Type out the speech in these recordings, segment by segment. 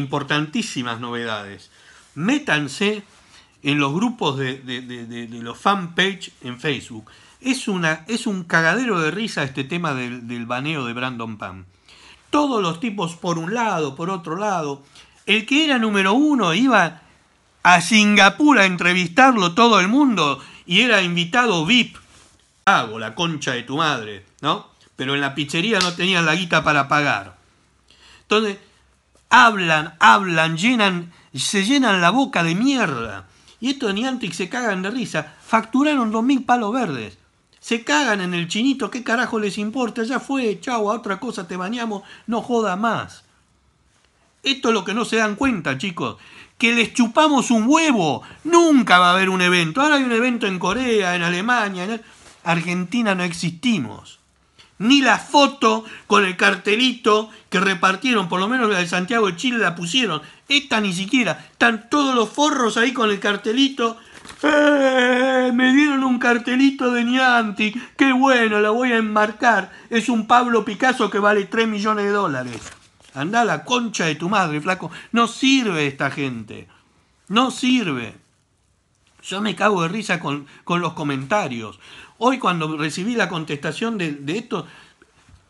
importantísimas novedades. Métanse en los grupos de, los fanpage en Facebook. Es, una, es un cagadero de risa este tema del, baneo de Brandon Pam. Todos los tipos por un lado, por otro lado. El que era número uno iba a Singapur a entrevistarlo todo el mundo y era invitado VIP. Hago la concha de tu madre, ¿no? Pero en la pichería no tenían la guita para pagar. Entonces, hablan, hablan, llenan, se llenan la boca de mierda. Y estos Niantic se cagan de risa. Facturaron mil palos verdes. Se cagan en el chinito, ¿qué carajo les importa? Ya fue, chau, a otra cosa te bañamos, no joda más. Esto es lo que no se dan cuenta, chicos. Que les chupamos un huevo. Nunca va a haber un evento. Ahora hay un evento en Corea, en Alemania, en Argentina no existimos ni la foto con el cartelito que repartieron, por lo menos la de Santiago de Chile la pusieron. Esta ni siquiera. Están todos los forros ahí con el cartelito. ¡Eh! Me dieron un cartelito de Nianti, Qué bueno, la voy a enmarcar. Es un Pablo Picasso que vale 3 millones de dólares. Anda la concha de tu madre, flaco. No sirve esta gente. No sirve. Yo me cago de risa con, los comentarios. Hoy cuando recibí la contestación de, esto,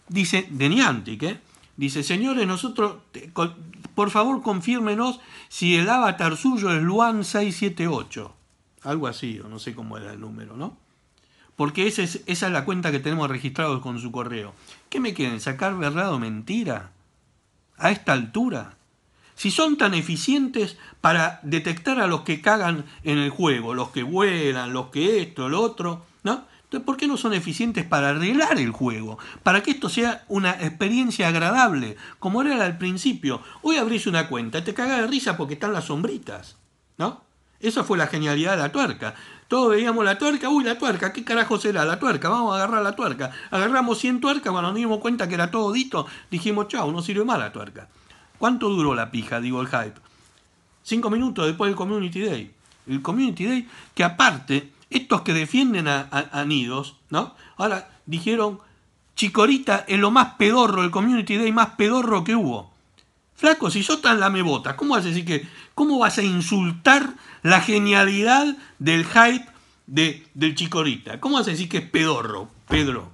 dice, de nianti ¿qué? ¿eh? dice, señores, nosotros, por favor confírmenos si el avatar suyo es Luan 678. Algo así, o no sé cómo era el número, ¿no? Porque esa es, esa es la cuenta que tenemos registrados con su correo. ¿Qué me quieren? ¿Sacar verdad o mentira? A esta altura si son tan eficientes para detectar a los que cagan en el juego, los que vuelan, los que esto, lo otro, ¿no? Entonces, ¿por qué no son eficientes para arreglar el juego? Para que esto sea una experiencia agradable, como era al principio. Hoy abrís una cuenta, te cagas de risa porque están las sombritas, ¿no? Esa fue la genialidad de la tuerca. Todos veíamos la tuerca, uy, la tuerca, ¿qué carajo será? La tuerca, vamos a agarrar la tuerca. Agarramos 100 tuercas, cuando nos dimos cuenta que era todo dito, dijimos, chao, no sirve más la tuerca. ¿Cuánto duró la pija? Digo el hype. Cinco minutos después del Community Day. El Community Day, que aparte, estos que defienden a, Nidos, ¿no? Ahora dijeron, Chicorita es lo más pedorro, el Community Day más pedorro que hubo. Flaco, si yo tan lamebota, ¿cómo vas a decir que, cómo vas a insultar la genialidad del hype de, del Chicorita? ¿Cómo vas a decir que es pedorro, Pedro?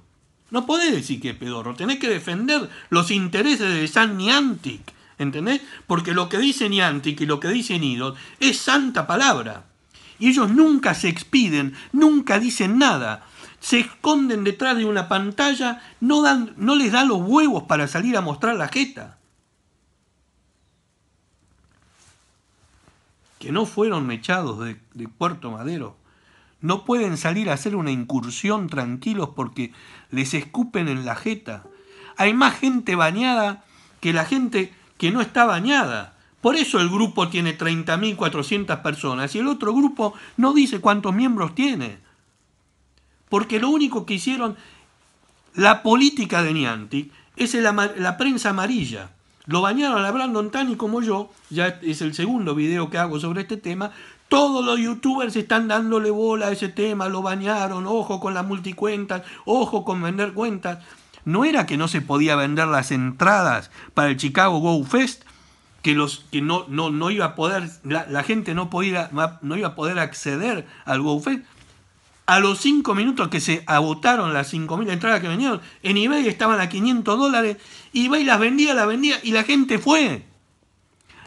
No podés decir que es pedorro, tenés que defender los intereses de San Niantic ¿Entendés? Porque lo que dicen Niantic y lo que dicen idos es santa palabra. Y ellos nunca se expiden, nunca dicen nada. Se esconden detrás de una pantalla, no, dan, no les dan los huevos para salir a mostrar la jeta. Que no fueron mechados de, de Puerto Madero. No pueden salir a hacer una incursión tranquilos porque les escupen en la jeta. Hay más gente bañada que la gente que no está bañada. Por eso el grupo tiene 30.400 personas y el otro grupo no dice cuántos miembros tiene. Porque lo único que hicieron la política de Niantic es la prensa amarilla. Lo bañaron a Brandon Tani como yo, ya es el segundo video que hago sobre este tema. Todos los youtubers están dándole bola a ese tema, lo bañaron, ojo con las multicuentas, ojo con vender cuentas no era que no se podía vender las entradas para el Chicago Go Fest, que, los, que no, no, iba a poder, la, gente no, podía, no iba a poder acceder al Go Fest. A los cinco minutos que se agotaron las 5.000 entradas que vendieron, en eBay estaban a 500 dólares, eBay las vendía, las vendía y la gente fue.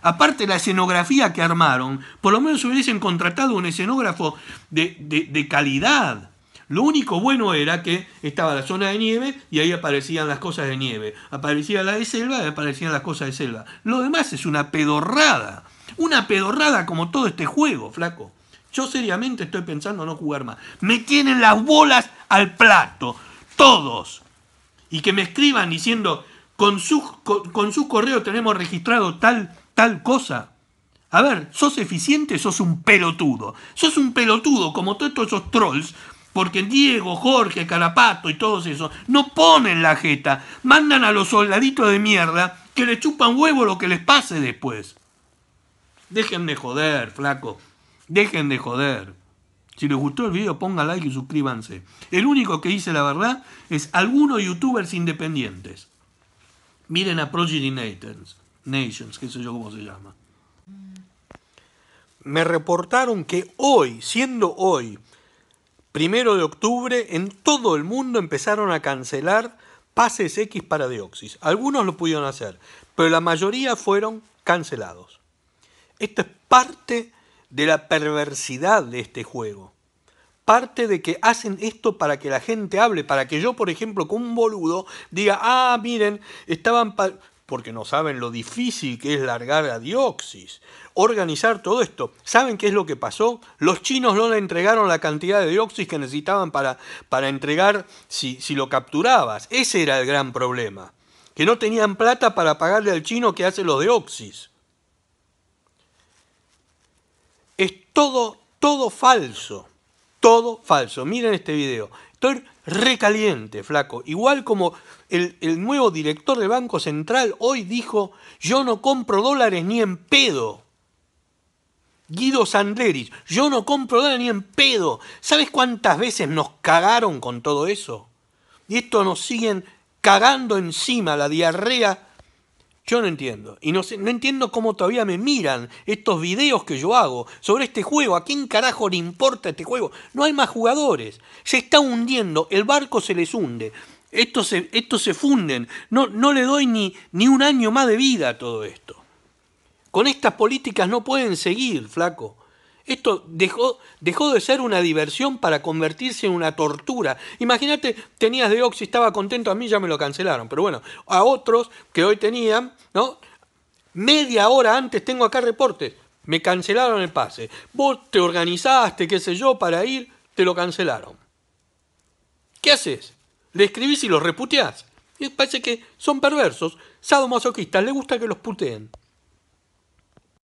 Aparte la escenografía que armaron, por lo menos hubiesen contratado un escenógrafo de, de, de calidad lo único bueno era que estaba la zona de nieve y ahí aparecían las cosas de nieve. Aparecía la de selva y aparecían las cosas de selva. Lo demás es una pedorrada. Una pedorrada como todo este juego, flaco. Yo seriamente estoy pensando no jugar más. Me tienen las bolas al plato. Todos. Y que me escriban diciendo, con sus con, tenemos registrado tal, tal cosa. A ver, ¿sos eficiente? Sos un pelotudo. Sos un pelotudo, como todos esos trolls porque Diego, Jorge, Carapato y todos esos no ponen la jeta. Mandan a los soldaditos de mierda que le chupan huevo lo que les pase después. Dejen de joder, flaco. Dejen de joder. Si les gustó el video, pongan like y suscríbanse. El único que dice la verdad es algunos youtubers independientes. Miren a Project Nations, Nations, qué sé yo cómo se llama. Me reportaron que hoy, siendo hoy, primero de octubre, en todo el mundo empezaron a cancelar pases X para Deoxys. Algunos lo pudieron hacer, pero la mayoría fueron cancelados. Esto es parte de la perversidad de este juego. Parte de que hacen esto para que la gente hable, para que yo, por ejemplo, con un boludo diga, ah, miren, estaban porque no saben lo difícil que es largar la dioxis, organizar todo esto. ¿Saben qué es lo que pasó? Los chinos no le entregaron la cantidad de dioxis que necesitaban para, para entregar si, si lo capturabas. Ese era el gran problema, que no tenían plata para pagarle al chino que hace los dioxis. Es todo, todo falso. Todo falso. Miren este video. Estoy recaliente, flaco. Igual como el, nuevo director del Banco Central hoy dijo, yo no compro dólares ni en pedo. Guido Sandleris, yo no compro dólares ni en pedo. ¿Sabes cuántas veces nos cagaron con todo eso? Y esto nos siguen cagando encima la diarrea yo no entiendo. Y no, no entiendo cómo todavía me miran estos videos que yo hago sobre este juego. ¿A quién carajo le importa este juego? No hay más jugadores. Se está hundiendo. El barco se les hunde. Estos se, se funden. No, no le doy ni, ni un año más de vida a todo esto. Con estas políticas no pueden seguir, flaco. Esto dejó, dejó de ser una diversión para convertirse en una tortura. Imagínate, tenías de y estaba contento, a mí ya me lo cancelaron. Pero bueno, a otros que hoy tenían, ¿no? Media hora antes tengo acá reportes. Me cancelaron el pase. Vos te organizaste, qué sé yo, para ir, te lo cancelaron. ¿Qué haces? Le escribís y los reputeás. Y parece que son perversos, sadomasoquistas, les gusta que los puteen.